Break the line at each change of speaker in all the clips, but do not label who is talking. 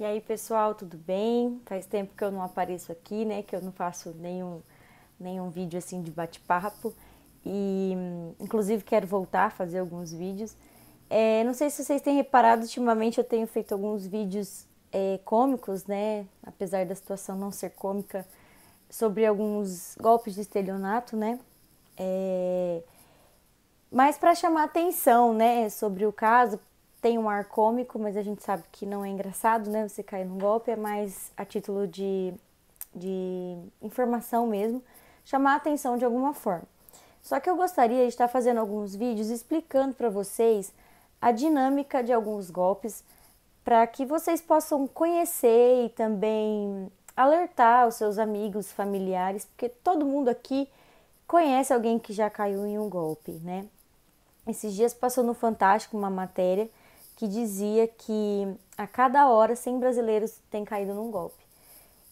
E aí, pessoal, tudo bem? Faz tempo que eu não apareço aqui, né? Que eu não faço nenhum, nenhum vídeo assim de bate-papo. E, inclusive, quero voltar a fazer alguns vídeos. É, não sei se vocês têm reparado, ultimamente eu tenho feito alguns vídeos é, cômicos, né? Apesar da situação não ser cômica, sobre alguns golpes de estelionato, né? É, mas para chamar atenção, né? Sobre o caso, tem um ar cômico, mas a gente sabe que não é engraçado, né? Você cair num golpe, é mais a título de, de informação mesmo, chamar a atenção de alguma forma. Só que eu gostaria de estar fazendo alguns vídeos explicando para vocês a dinâmica de alguns golpes para que vocês possam conhecer e também alertar os seus amigos, familiares, porque todo mundo aqui conhece alguém que já caiu em um golpe, né? Esses dias passou no Fantástico uma matéria que dizia que a cada hora 100 brasileiros têm caído num golpe.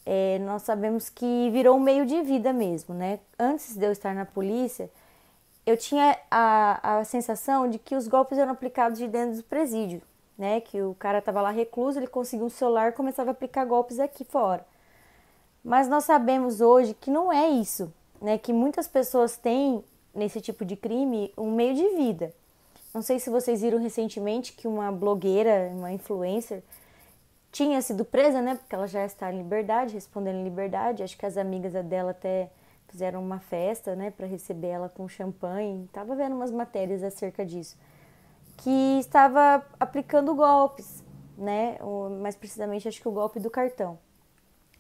É, nós sabemos que virou um meio de vida mesmo, né? Antes de eu estar na polícia, eu tinha a, a sensação de que os golpes eram aplicados de dentro do presídio, né? Que o cara estava lá recluso, ele conseguiu um celular e começava a aplicar golpes aqui fora. Mas nós sabemos hoje que não é isso, né? Que muitas pessoas têm nesse tipo de crime um meio de vida. Não sei se vocês viram recentemente que uma blogueira, uma influencer, tinha sido presa, né? Porque ela já está em liberdade, respondendo em liberdade. Acho que as amigas dela até fizeram uma festa, né, para receber ela com champanhe. Tava vendo umas matérias acerca disso, que estava aplicando golpes, né? Mais precisamente, acho que o golpe do cartão.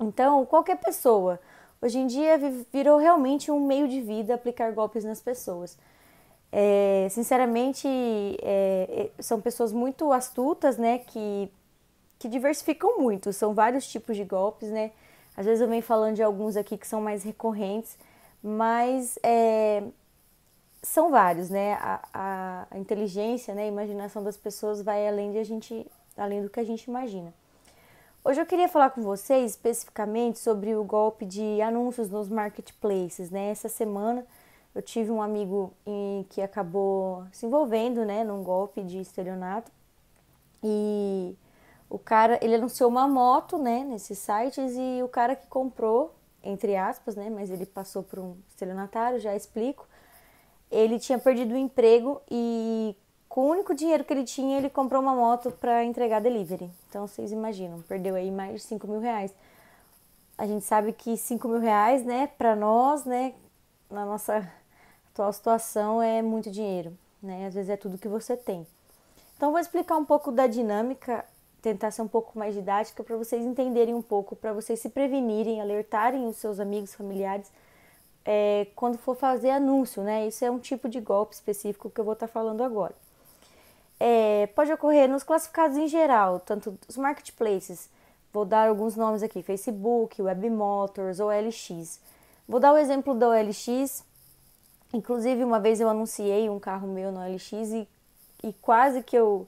Então, qualquer pessoa hoje em dia virou realmente um meio de vida aplicar golpes nas pessoas. É, sinceramente, é, é, são pessoas muito astutas, né? Que, que diversificam muito. São vários tipos de golpes, né? Às vezes eu venho falando de alguns aqui que são mais recorrentes, mas é, são vários, né? A, a, inteligência, né? a imaginação das pessoas vai além, de a gente, além do que a gente imagina. Hoje eu queria falar com vocês especificamente sobre o golpe de anúncios nos marketplaces, né? Essa semana eu tive um amigo em, que acabou se envolvendo, né, num golpe de estelionato. E o cara, ele anunciou uma moto, né, nesses sites e o cara que comprou, entre aspas, né, mas ele passou por um estelionatário, já explico. Ele tinha perdido o emprego e com o único dinheiro que ele tinha, ele comprou uma moto para entregar delivery. Então vocês imaginam, perdeu aí mais de 5 mil reais. A gente sabe que 5 mil reais, né, para nós, né, na nossa atual situação é muito dinheiro, né? Às vezes é tudo que você tem. Então vou explicar um pouco da dinâmica, tentar ser um pouco mais didática para vocês entenderem um pouco, para vocês se prevenirem, alertarem os seus amigos, familiares é, quando for fazer anúncio, né? Isso é um tipo de golpe específico que eu vou estar tá falando agora. É, pode ocorrer nos classificados em geral, tanto os marketplaces. Vou dar alguns nomes aqui: Facebook, Webmotors, OLX. Vou dar o exemplo da OLX, Inclusive, uma vez eu anunciei um carro meu no LX e, e quase que eu.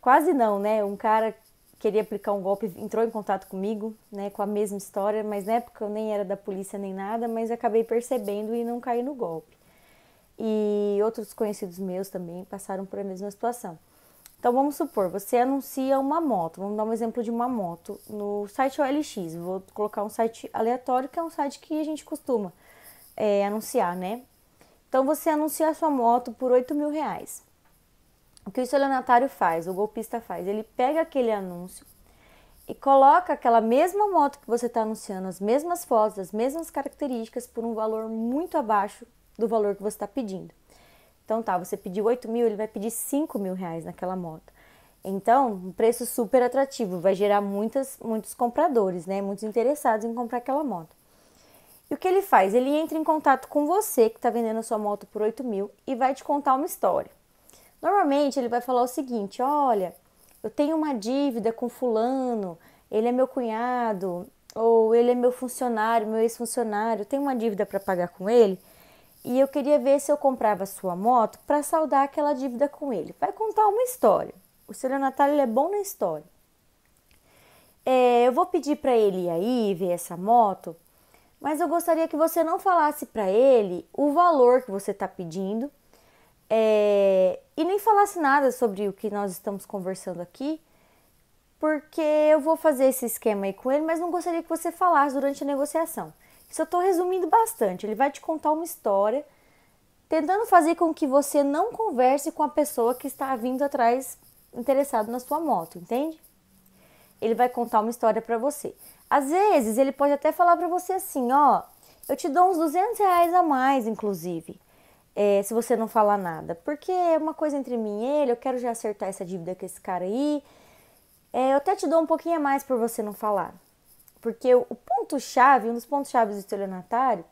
Quase não, né? Um cara queria aplicar um golpe, entrou em contato comigo, né, com a mesma história, mas na época eu nem era da polícia nem nada, mas acabei percebendo e não caí no golpe. E outros conhecidos meus também passaram por a mesma situação. Então vamos supor, você anuncia uma moto, vamos dar um exemplo de uma moto no site OLX. Vou colocar um site aleatório que é um site que a gente costuma é, anunciar, né? Então você anuncia a sua moto por 8 mil reais. O que o estelionatário faz, o golpista faz? Ele pega aquele anúncio e coloca aquela mesma moto que você está anunciando, as mesmas fotos, as mesmas características, por um valor muito abaixo do valor que você está pedindo. Então tá, você pediu 8 mil, ele vai pedir 5 mil reais naquela moto. Então, um preço super atrativo, vai gerar muitas, muitos compradores, né? Muitos interessados em comprar aquela moto. E o que ele faz? Ele entra em contato com você que está vendendo a sua moto por 8 mil e vai te contar uma história. Normalmente ele vai falar o seguinte: olha, eu tenho uma dívida com fulano, ele é meu cunhado, ou ele é meu funcionário, meu ex-funcionário, tenho uma dívida para pagar com ele e eu queria ver se eu comprava a sua moto para saldar aquela dívida com ele. Vai contar uma história. O celionatário ele é bom na história. É, eu vou pedir para ele ir aí ver essa moto mas eu gostaria que você não falasse para ele o valor que você está pedindo é, e nem falasse nada sobre o que nós estamos conversando aqui, porque eu vou fazer esse esquema aí com ele, mas não gostaria que você falasse durante a negociação. Isso eu estou resumindo bastante. Ele vai te contar uma história tentando fazer com que você não converse com a pessoa que está vindo atrás interessado na sua moto, entende? ele vai contar uma história para você. Às vezes, ele pode até falar para você assim: ó, eu te dou uns 200 reais a mais, inclusive, é, se você não falar nada, porque é uma coisa entre mim e ele, eu quero já acertar essa dívida com esse cara aí. É, eu até te dou um pouquinho a mais por você não falar. Porque o ponto-chave, um dos pontos-chave do estelionatário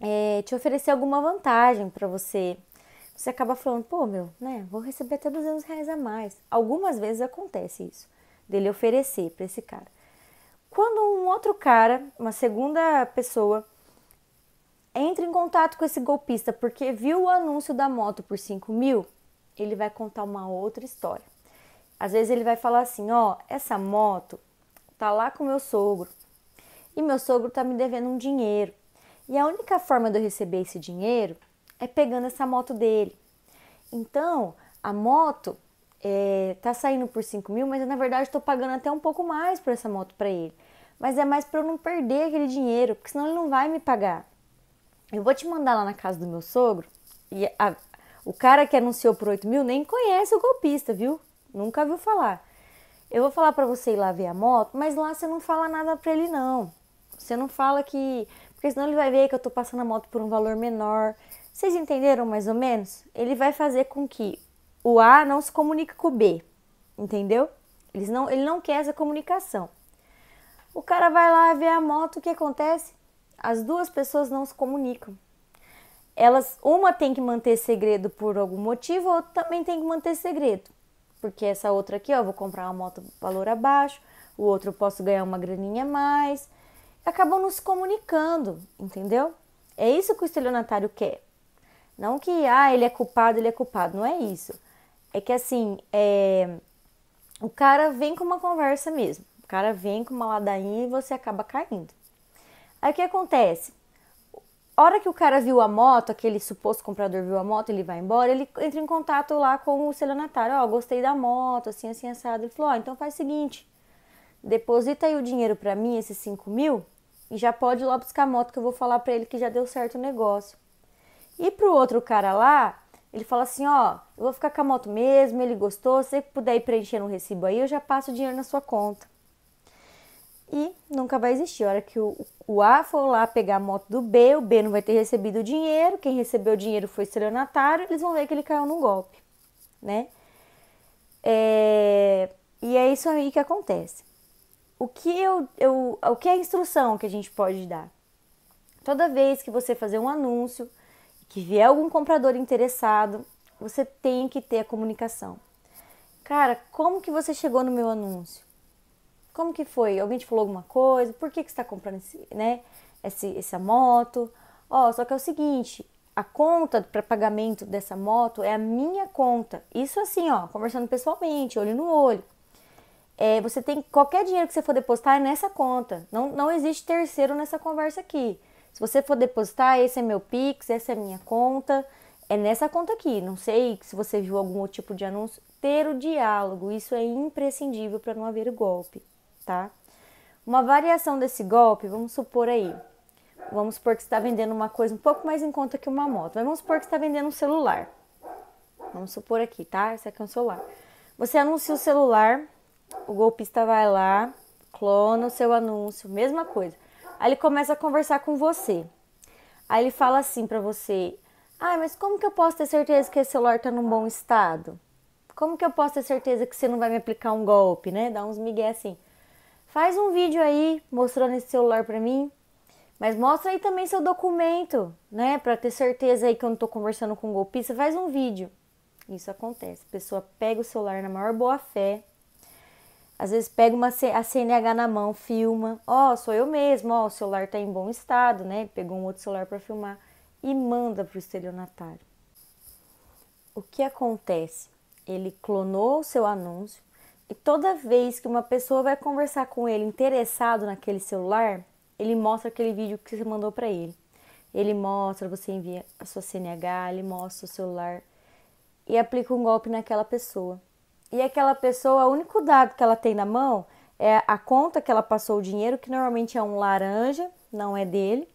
é te oferecer alguma vantagem para você. Você acaba falando, pô, meu, né, vou receber até 200 reais a mais. Algumas vezes acontece isso dele oferecer para esse cara. Quando um outro cara, uma segunda pessoa, entra em contato com esse golpista porque viu o anúncio da moto por 5 mil, ele vai contar uma outra história. Às vezes ele vai falar assim: ó, oh, essa moto tá lá com meu sogro e meu sogro tá me devendo um dinheiro. E a única forma de eu receber esse dinheiro é pegando essa moto dele. Então, a moto é, tá saindo por 5 mil, mas eu, na verdade estou pagando até um pouco mais por essa moto para ele. Mas é mais para eu não perder aquele dinheiro, porque senão ele não vai me pagar. Eu vou te mandar lá na casa do meu sogro e a, o cara que anunciou por 8 mil nem conhece o golpista, viu? Nunca viu falar. Eu vou falar para você ir lá ver a moto, mas lá você não fala nada para ele não. Você não fala que, porque senão ele vai ver que eu tô passando a moto por um valor menor. Vocês entenderam mais ou menos? Ele vai fazer com que o A não se comunica com o B, entendeu? Eles não, ele não quer essa comunicação. O cara vai lá ver a moto, o que acontece? As duas pessoas não se comunicam. Elas, uma tem que manter segredo por algum motivo, a outra também tem que manter segredo. Porque essa outra aqui, ó, vou comprar uma moto valor abaixo, o outro eu posso ganhar uma graninha a mais. Acabam nos comunicando, entendeu? É isso que o estelionatário quer. Não que, ah, ele é culpado, ele é culpado. Não é isso é que assim, é... o cara vem com uma conversa mesmo. O cara vem com uma ladainha e você acaba caindo. Aí o que acontece? A hora que o cara viu a moto, aquele suposto comprador viu a moto, ele vai embora, ele entra em contato lá com o celionatário. Ó, oh, gostei da moto, assim, assim, assado. Ele falou, ó, oh, então faz o seguinte, deposita aí o dinheiro para mim, esses 5 mil, e já pode ir lá buscar a moto que eu vou falar para ele que já deu certo o negócio. E pro outro cara lá, ele fala assim: ó, eu vou ficar com a moto mesmo, ele gostou, se você puder ir um recibo aí, eu já passo o dinheiro na sua conta. E nunca vai existir. A hora que o, o A for lá pegar a moto do B, o B não vai ter recebido o dinheiro, quem recebeu o dinheiro foi estelionatário, eles vão ver que ele caiu num golpe, né? É, e é isso aí que acontece. O que, eu, eu, o que é a instrução que a gente pode dar? Toda vez que você fazer um anúncio, que vier algum comprador interessado, você tem que ter a comunicação. Cara, como que você chegou no meu anúncio? Como que foi? Alguém te falou alguma coisa? Por que, que você está comprando esse, né, esse, essa moto? Ó, oh, só que é o seguinte, a conta para pagamento dessa moto é a minha conta. Isso assim, ó, conversando pessoalmente, olho no olho. É, você tem qualquer dinheiro que você for depositar é nessa conta. Não, não existe terceiro nessa conversa aqui. Se você for depositar, esse é meu Pix, essa é minha conta, é nessa conta aqui. Não sei se você viu algum outro tipo de anúncio. Ter o diálogo, isso é imprescindível para não haver o golpe, tá? Uma variação desse golpe, vamos supor aí. Vamos supor que você está vendendo uma coisa um pouco mais em conta que uma moto. Mas vamos supor que você está vendendo um celular. Vamos supor aqui, tá? Esse aqui é um celular. Você anuncia o celular, o golpista vai lá, clona o seu anúncio, mesma coisa. Aí ele começa a conversar com você. Aí ele fala assim para você: "Ah, mas como que eu posso ter certeza que esse celular tá num bom estado? Como que eu posso ter certeza que você não vai me aplicar um golpe, né? Dá uns migué assim. Faz um vídeo aí mostrando esse celular para mim, mas mostra aí também seu documento, né, para ter certeza aí que eu não tô conversando com um golpista. Faz um vídeo. Isso acontece. A pessoa pega o celular na maior boa fé, às vezes pega uma a CNH na mão, filma, ó, oh, sou eu mesmo, ó, oh, o celular está em bom estado, né? Pegou um outro celular para filmar e manda para o estelionatário. O que acontece? Ele clonou o seu anúncio e toda vez que uma pessoa vai conversar com ele interessado naquele celular, ele mostra aquele vídeo que você mandou para ele. Ele mostra, você envia a sua CNH, ele mostra o celular e aplica um golpe naquela pessoa e aquela pessoa, o único dado que ela tem na mão é a conta que ela passou o dinheiro, que normalmente é um laranja, não é dele,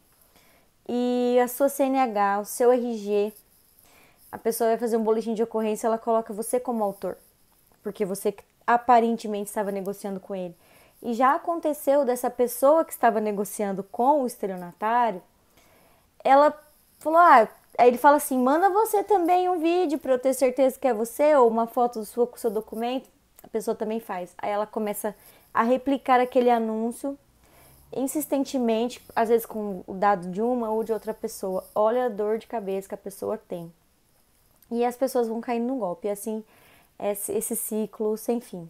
e a sua CNH, o seu RG. A pessoa vai fazer um boletim de ocorrência, ela coloca você como autor, porque você aparentemente estava negociando com ele. E já aconteceu dessa pessoa que estava negociando com o estelionatário, ela falou: Ah, Aí ele fala assim: manda você também um vídeo para eu ter certeza que é você, ou uma foto sua com o seu documento. A pessoa também faz. Aí ela começa a replicar aquele anúncio insistentemente, às vezes com o dado de uma ou de outra pessoa. Olha a dor de cabeça que a pessoa tem. E as pessoas vão caindo no golpe. E assim, esse ciclo sem fim.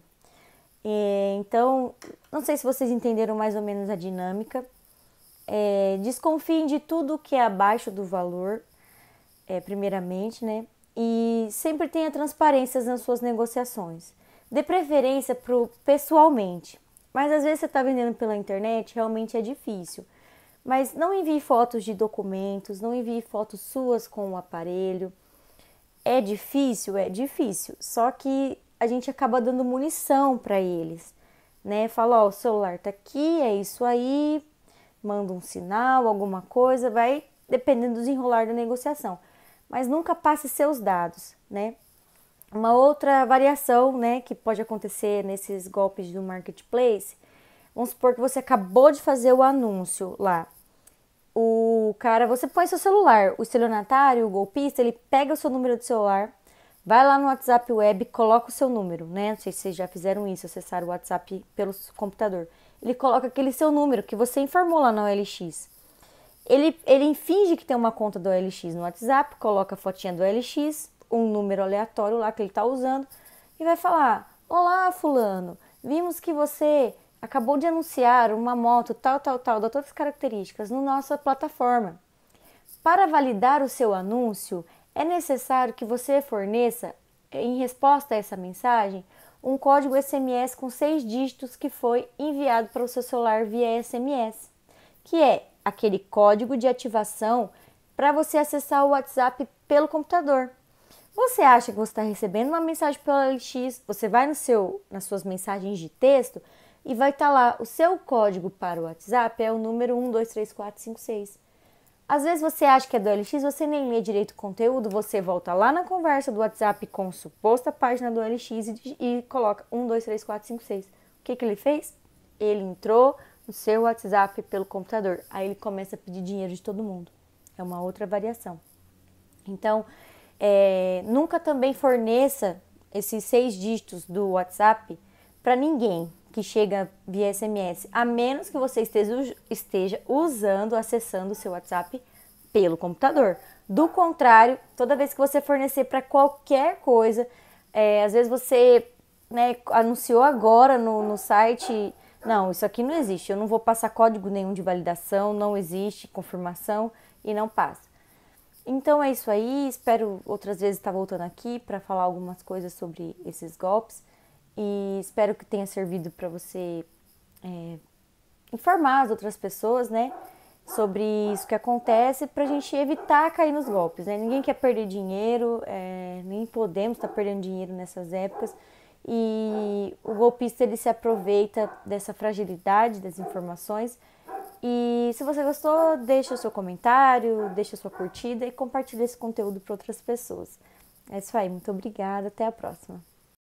E, é, então, não sei se vocês entenderam mais ou menos a dinâmica. É, desconfiem de tudo que é abaixo do valor é, primeiramente, né? E sempre tenha transparências nas suas negociações. Dê preferência pro pessoalmente. Mas às vezes você está vendendo pela internet, realmente é difícil. Mas não envie fotos de documentos, não envie fotos suas com o aparelho. É difícil, é difícil. Só que a gente acaba dando munição para eles, né? Fala, ó, o celular tá aqui, é isso aí, manda um sinal, alguma coisa, vai dependendo do desenrolar da negociação mas nunca passe seus dados, né? Uma outra variação, né, que pode acontecer nesses golpes do marketplace, vamos supor que você acabou de fazer o anúncio lá. O cara, você põe seu celular, o estelionatário, o golpista, ele pega o seu número de celular, vai lá no WhatsApp web, coloca o seu número, né? Não sei se vocês já fizeram isso, acessar o WhatsApp pelo computador. Ele coloca aquele seu número que você informou lá na OLX. Ele, ele finge que tem uma conta do OLX no WhatsApp, coloca a fotinha do OLX, um número aleatório lá que ele está usando, e vai falar: Olá, Fulano, vimos que você acabou de anunciar uma moto tal, tal, tal, dá todas as características, na no nossa plataforma. Para validar o seu anúncio, é necessário que você forneça, em resposta a essa mensagem, um código SMS com seis dígitos que foi enviado para o seu celular via SMS, que é aquele código de ativação para você acessar o WhatsApp pelo computador. Você acha que você está recebendo uma mensagem pelo LX, você vai no seu, nas suas mensagens de texto e vai estar tá lá, o seu código para o WhatsApp é o número 123456. Às vezes você acha que é do LX, você nem lê direito o conteúdo, você volta lá na conversa do WhatsApp com suposta página do LX e, e coloca 123456. O que, que ele fez? Ele entrou, o seu WhatsApp pelo computador. Aí ele começa a pedir dinheiro de todo mundo. É uma outra variação. Então, é, nunca também forneça esses seis dígitos do WhatsApp para ninguém que chega via SMS, a menos que você esteja, esteja usando, acessando o seu WhatsApp pelo computador. Do contrário, toda vez que você fornecer para qualquer coisa, é, às vezes você né, anunciou agora no, no site não, isso aqui não existe. Eu não vou passar código nenhum de validação, não existe confirmação e não passa. Então é isso aí. Espero outras vezes estar voltando aqui para falar algumas coisas sobre esses golpes e espero que tenha servido para você é, informar as outras pessoas, né, sobre isso que acontece para a gente evitar cair nos golpes. Né? Ninguém quer perder dinheiro, é, nem podemos estar perdendo dinheiro nessas épocas e o golpista ele se aproveita dessa fragilidade das informações. E se você gostou, deixa o seu comentário, deixa a sua curtida e compartilha esse conteúdo para outras pessoas. É isso aí, muito obrigada, até a próxima.